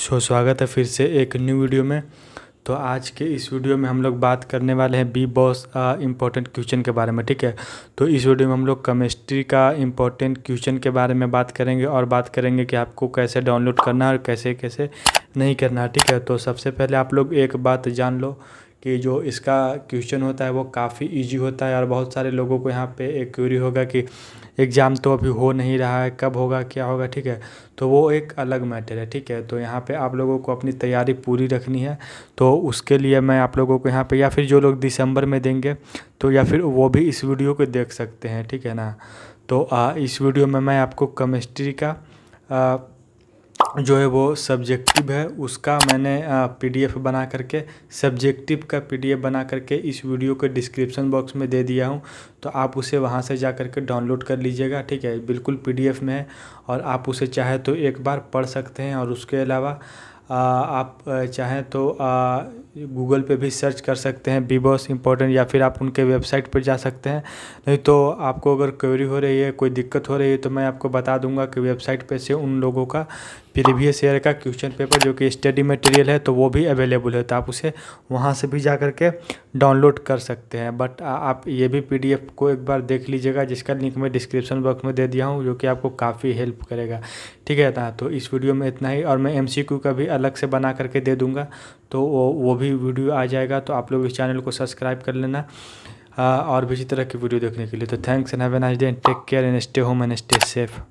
सो स्वागत है फिर से एक न्यू वीडियो में तो आज के इस वीडियो में हम लोग बात करने वाले हैं बी बॉस इम्पोर्टेंट क्वेश्चन के बारे में ठीक है तो इस वीडियो में हम लोग केमिस्ट्री का इम्पोर्टेंट क्वेश्चन के बारे में बात करेंगे और बात करेंगे कि आपको कैसे डाउनलोड करना है और कैसे कैसे नहीं करना ठीक है तो सबसे पहले आप लोग एक बात जान लो कि जो इसका क्वेश्चन होता है वो काफ़ी इजी होता है और बहुत सारे लोगों को यहाँ पे एक क्यूरी होगा कि एग्ज़ाम तो अभी हो नहीं रहा है कब होगा क्या होगा ठीक है तो वो एक अलग मैटर है ठीक है तो यहाँ पे आप लोगों को अपनी तैयारी पूरी रखनी है तो उसके लिए मैं आप लोगों को यहाँ पे या फिर जो लोग दिसंबर में देंगे तो या फिर वो भी इस वीडियो को देख सकते हैं ठीक है ना तो आ, इस वीडियो में मैं आपको केमिस्ट्री का आ, जो है वो सब्जेक्टिव है उसका मैंने पीडीएफ बना करके सब्जेक्टिव का पीडीएफ बना करके इस वीडियो के डिस्क्रिप्शन बॉक्स में दे दिया हूँ तो आप उसे वहाँ से जा करके डाउनलोड कर लीजिएगा ठीक है बिल्कुल पीडीएफ में है और आप उसे चाहे तो एक बार पढ़ सकते हैं और उसके अलावा आप चाहें तो गूगल पे भी सर्च कर सकते हैं बी बॉस इम्पोर्टेंट या फिर आप उनके वेबसाइट पर जा सकते हैं नहीं तो आपको अगर क्वेरी हो रही है कोई दिक्कत हो रही है तो मैं आपको बता दूंगा कि वेबसाइट पे से उन लोगों का प्रीवियस ईयर का क्वेश्चन पेपर जो कि स्टडी मटेरियल है तो वो भी अवेलेबल है तो आप उसे वहाँ से भी जा कर के डाउनलोड कर सकते हैं बट आप ये भी पी को एक बार देख लीजिएगा जिसका लिंक मैं डिस्क्रिप्शन बॉक्स में दे दिया हूँ जो कि आपको काफ़ी हेल्प करेगा ठीक है ना तो इस वीडियो में इतना ही और मैं एम का भी अलग अलग से बना करके दे दूँगा तो वो वो भी वीडियो आ जाएगा तो आप लोग इस चैनल को सब्सक्राइब कर लेना और भी इसी तरह की वीडियो देखने के लिए तो thanks and have a nice day and take care and stay home and stay safe